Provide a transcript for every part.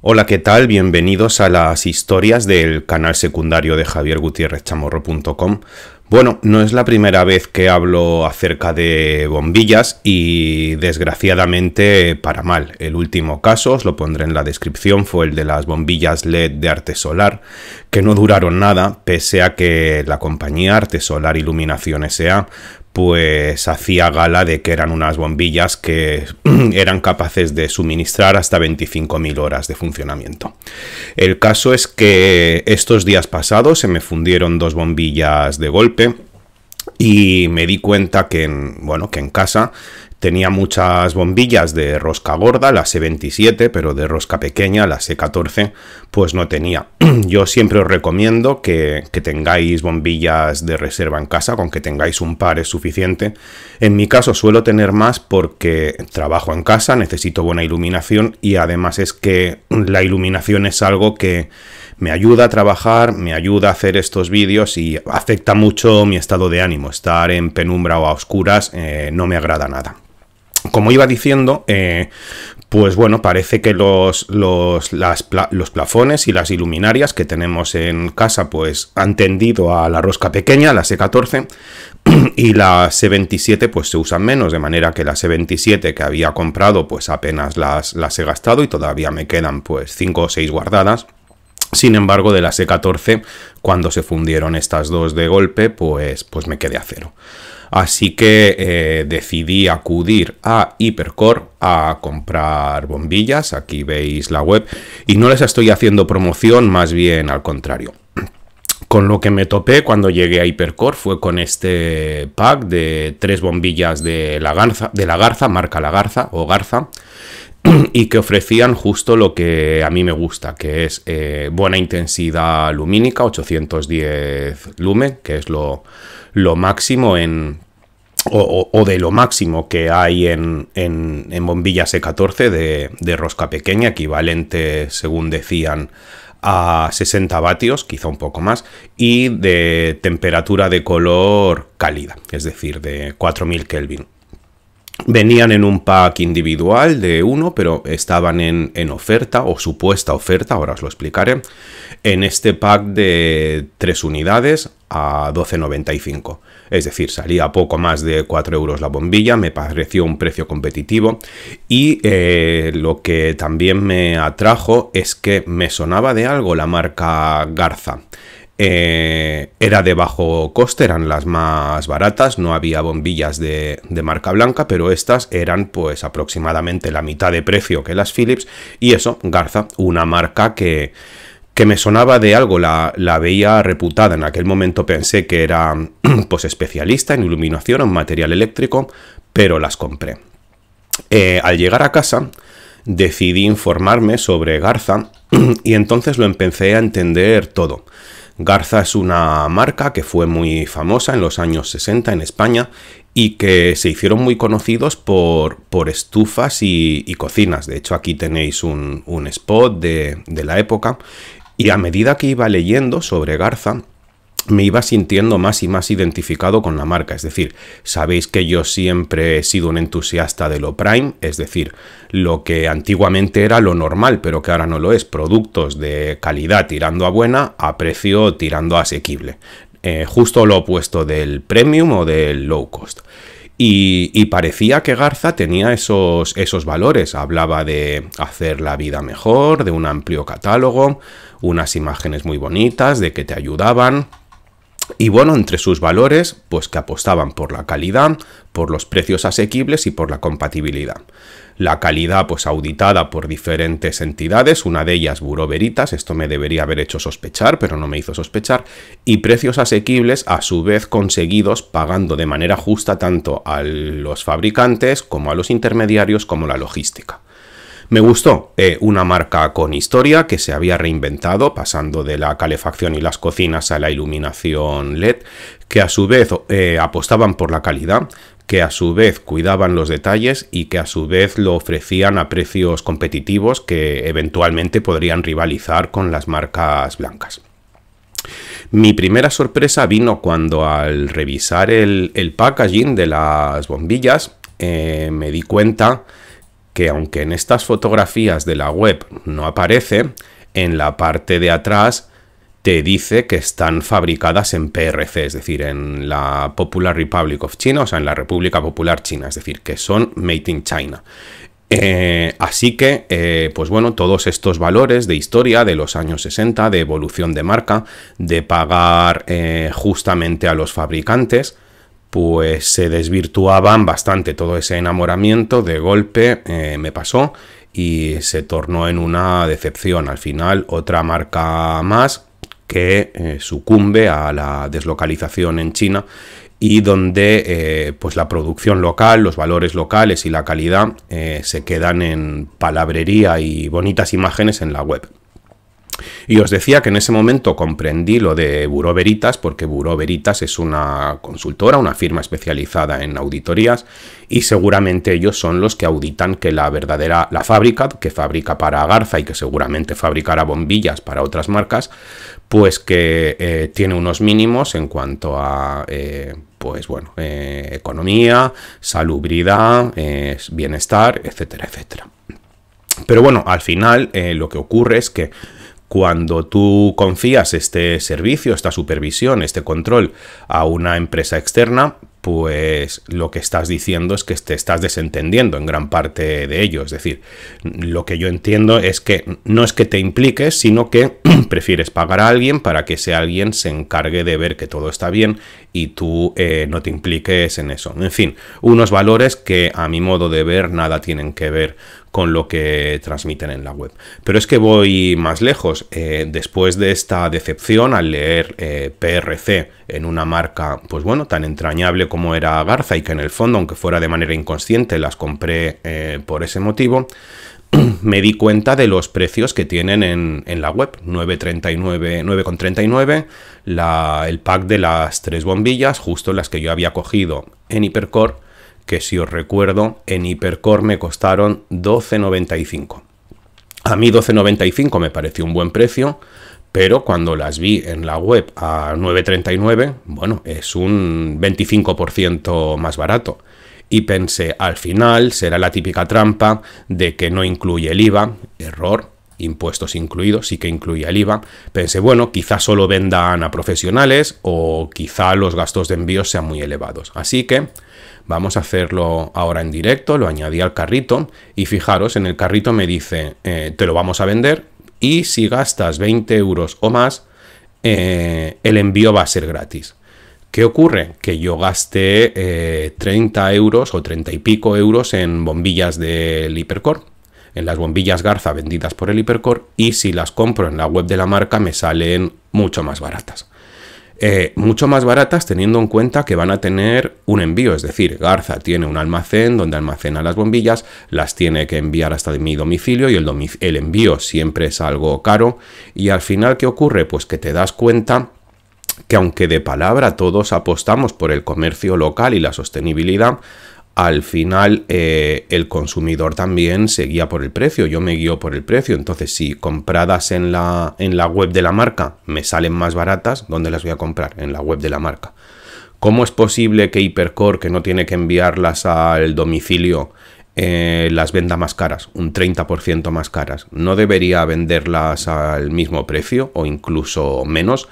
Hola, ¿qué tal? Bienvenidos a las historias del canal secundario de Javier Chamorro.com bueno, no es la primera vez que hablo acerca de bombillas y desgraciadamente para mal. El último caso, os lo pondré en la descripción, fue el de las bombillas LED de Arte Solar, que no duraron nada, pese a que la compañía Arte Solar Iluminación S.A pues hacía gala de que eran unas bombillas que eran capaces de suministrar hasta 25.000 horas de funcionamiento. El caso es que estos días pasados se me fundieron dos bombillas de golpe y me di cuenta que bueno, que en casa tenía muchas bombillas de rosca gorda, las C27, pero de rosca pequeña, la C14, pues no tenía. yo siempre os recomiendo que, tengáis bombillas de reserva en casa, con que tengáis un par es suficiente. En mi caso suelo tener más porque trabajo en casa, necesito buena iluminación y además es que la iluminación es algo que me ayuda a trabajar, me ayuda a hacer estos vídeos y afecta mucho mi estado de ánimo. Estar en penumbra o a oscuras eh, no me agrada nada. Como iba diciendo, eh, pues bueno, parece que los, los, los, plafones y las iluminarias que tenemos en casa pues han tendido a la rosca pequeña, la C14, y la C27 pues se usan menos, de manera que la C27 que había comprado pues apenas las, he gastado y todavía me quedan pues 5 o 6 guardadas. Sin embargo, de la C14, cuando se fundieron estas dos de golpe, pues, pues me quedé a cero. Así que eh, decidí acudir a hypercore a comprar bombillas, aquí veis la web, y no les estoy haciendo promoción, más bien al contrario. Con lo que me topé cuando llegué a hypercore fue con este pack de tres bombillas de la garza, marca la garza o garza, y que ofrecían justo lo que a mí me gusta, que es eh, buena intensidad lumínica, 810 lumen, que es lo, lo máximo en, o, de lo máximo que hay en, en, bombillas E14 de, rosca pequeña, equivalente, según decían, a 60 vatios, quizá un poco más, y de temperatura de color cálida, es decir, de 4000 Kelvin. Venían en un pack individual de uno, pero estaban en, en oferta o supuesta oferta, ahora os lo explicaré, en este pack de tres unidades a 12,95. Es decir, salía poco más de 4 euros la bombilla, me pareció un precio competitivo y eh, lo que también me atrajo es que me sonaba de algo la marca Garza. Eh, era de bajo coste, eran las más baratas, no había bombillas de, de, marca blanca, pero estas eran pues aproximadamente la mitad de precio que las Philips y eso, Garza, una marca que que me sonaba de algo, la, veía reputada. En aquel momento pensé que era pues, especialista en iluminación, en material eléctrico, pero las compré. Eh, al llegar a casa decidí informarme sobre Garza y entonces lo empecé a entender todo. Garza es una marca que fue muy famosa en los años 60 en España y que se hicieron muy conocidos por, por estufas y, cocinas. De hecho, aquí tenéis un, spot de, de la época y a medida que iba leyendo sobre Garza, me iba sintiendo más y más identificado con la marca. Es decir, sabéis que yo siempre he sido un entusiasta de lo prime, es decir, lo que antiguamente era lo normal, pero que ahora no lo es. Productos de calidad tirando a buena, a precio tirando a asequible. Eh, justo lo opuesto del premium o del low cost. Y, parecía que Garza tenía esos, esos valores. Hablaba de hacer la vida mejor, de un amplio catálogo, unas imágenes muy bonitas, de que te ayudaban. Y bueno, entre sus valores, pues que apostaban por la calidad, por los precios asequibles y por la compatibilidad la calidad pues auditada por diferentes entidades, una de ellas Buró Veritas, esto me debería haber hecho sospechar, pero no me hizo sospechar, y precios asequibles a su vez conseguidos pagando de manera justa tanto a los fabricantes como a los intermediarios como la logística. Me gustó eh, una marca con historia que se había reinventado, pasando de la calefacción y las cocinas a la iluminación LED, que a su vez eh, apostaban por la calidad, que a su vez cuidaban los detalles y que a su vez lo ofrecían a precios competitivos que eventualmente podrían rivalizar con las marcas blancas. Mi primera sorpresa vino cuando al revisar el, packaging de las bombillas eh, me di cuenta que aunque en estas fotografías de la web no aparece, en la parte de atrás te dice que están fabricadas en PRC, es decir, en la Popular Republic of China, o sea, en la República Popular China, es decir, que son made in China. Eh, así que, eh, pues bueno, todos estos valores de historia de los años 60, de evolución de marca, de pagar eh, justamente a los fabricantes, pues se desvirtuaban bastante todo ese enamoramiento, de golpe me pasó y se tornó en una decepción. Al final, otra marca más que eh, sucumbe a la deslocalización en China y donde eh, pues la producción local, los valores locales y la calidad eh, se quedan en palabrería y bonitas imágenes en la web. Y os decía que en ese momento comprendí lo de Buró Veritas, porque Buró Veritas es una consultora, una firma especializada en auditorías, y seguramente ellos son los que auditan que la verdadera, la fábrica, que fabrica para Garza y que seguramente fabricará bombillas para otras marcas, pues que eh, tiene unos mínimos en cuanto a... Eh, pues bueno, eh, economía, salubridad, bienestar, etcétera, etcétera. Pero bueno, al final lo que ocurre es que cuando tú confías este servicio, esta supervisión, este control a una empresa externa, pues lo que estás diciendo es que te estás desentendiendo en gran parte de ello. Es decir, lo que yo entiendo es que no es que te impliques, sino que prefieres pagar a alguien para que ese alguien se encargue de ver que todo está bien y tú eh, no te impliques en eso. En fin, unos valores que a mi modo de ver nada tienen que ver con lo que transmiten en la web. Pero es que voy más lejos. Eh, después de esta decepción al leer eh, PRC en una marca, pues bueno, tan entrañable como era Garza y que en el fondo, aunque fuera de manera inconsciente, las compré eh, por ese motivo, me di cuenta de los precios que tienen en, la web. 9,39, el pack de las tres bombillas, justo las que yo había cogido en Hipercore que si os recuerdo, en Hipercore me costaron 12.95. A mí 12.95 me pareció un buen precio, pero cuando las vi en la web a 9.39, bueno, es un 25% más barato. Y pensé, al final será la típica trampa de que no incluye el IVA, error, impuestos incluidos, sí que incluía el IVA, pensé, bueno, quizá solo vendan a profesionales o quizá los gastos de envío sean muy elevados. Así que vamos a hacerlo ahora en directo, lo añadí al carrito y fijaros, en el carrito me dice, eh, te lo vamos a vender y si gastas 20 euros o más, eh, el envío va a ser gratis. ¿Qué ocurre? Que yo gasté 30 eh, euros o 30 y pico euros en bombillas del Hipercore en las bombillas Garza vendidas por el Hipercore y si las compro en la web de la marca me salen mucho más baratas. Eh, mucho más baratas teniendo en cuenta que van a tener un envío, es decir, Garza tiene un almacén donde almacena las bombillas, las tiene que enviar hasta mi domicilio y el, el envío siempre es algo caro y al final ¿qué ocurre? Pues que te das cuenta que aunque de palabra todos apostamos por el comercio local y la sostenibilidad, al final eh, el consumidor también se guía por el precio, yo me guío por el precio, entonces si compradas en la, en la web de la marca me salen más baratas, ¿dónde las voy a comprar? En la web de la marca. ¿Cómo es posible que Hypercore, que no tiene que enviarlas al domicilio, eh, las venda más caras, un 30% más caras? ¿No debería venderlas al mismo precio o incluso menos?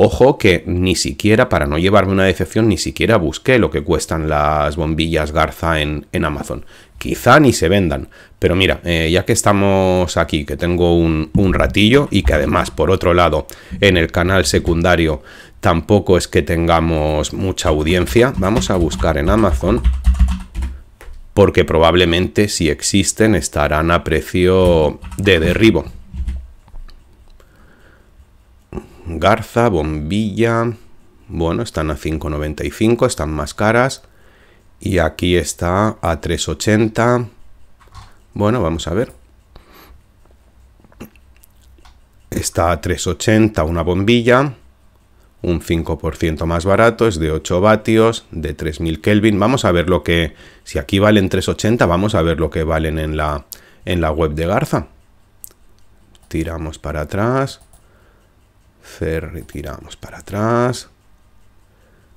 Ojo que ni siquiera, para no llevarme una decepción, ni siquiera busqué lo que cuestan las bombillas Garza en, Amazon. Quizá ni se vendan. Pero mira, eh, ya que estamos aquí, que tengo un ratillo y que además, por otro lado, en el canal secundario tampoco es que tengamos mucha audiencia, vamos a buscar en Amazon porque probablemente si existen estarán a precio de derribo. Garza, bombilla, bueno, están a 5,95, están más caras. Y aquí está a 3,80. Bueno, vamos a ver. Está a 3,80 una bombilla, un 5% más barato, es de 8 vatios, de 3000 Kelvin. Vamos a ver lo que, si aquí valen 3,80, vamos a ver lo que valen en la, en la web de Garza. Tiramos para atrás retiramos para atrás.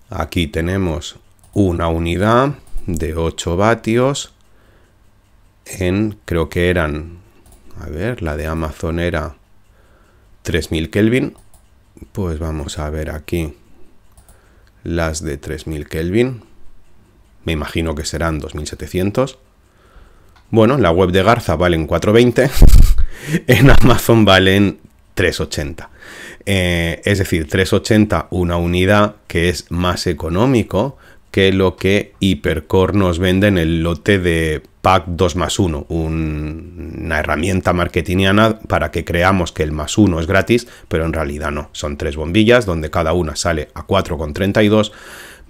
Aquí tenemos una unidad de 8 vatios en, creo que eran, a ver, la de Amazon era 3000 Kelvin. Pues vamos a ver aquí las de 3000 Kelvin. Me imagino que serán 2700. Bueno, la web de Garza valen 420, en Amazon valen 380. Eh, es decir, 380 una unidad que es más económico que lo que Hipercore nos vende en el lote de pack 2 más 1, una herramienta marketingiana para que creamos que el más 1 es gratis, pero en realidad no. Son tres bombillas donde cada una sale a 4,32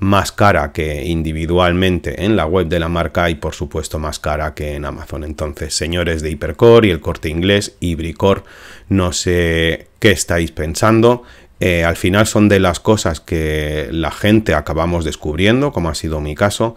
más cara que individualmente en la web de la marca y por supuesto más cara que en Amazon. Entonces, señores de Hipercore y el corte inglés, bricor no sé qué estáis pensando. Eh, al final son de las cosas que la gente acabamos descubriendo, como ha sido mi caso,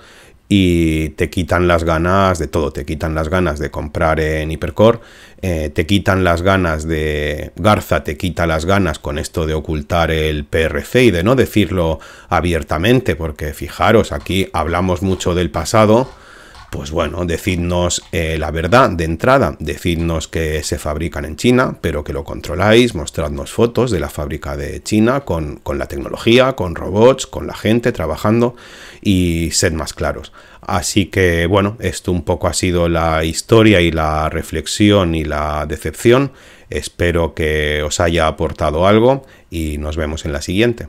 y te quitan las ganas de todo, te quitan las ganas de comprar en Hipercore, eh, te quitan las ganas de Garza, te quita las ganas con esto de ocultar el PRC y de no decirlo abiertamente, porque fijaros, aquí hablamos mucho del pasado, pues bueno, decidnos eh, la verdad de entrada, decidnos que se fabrican en China, pero que lo controláis, mostradnos fotos de la fábrica de China con, con la tecnología, con robots, con la gente trabajando y sed más claros. Así que bueno, esto un poco ha sido la historia y la reflexión y la decepción. Espero que os haya aportado algo y nos vemos en la siguiente.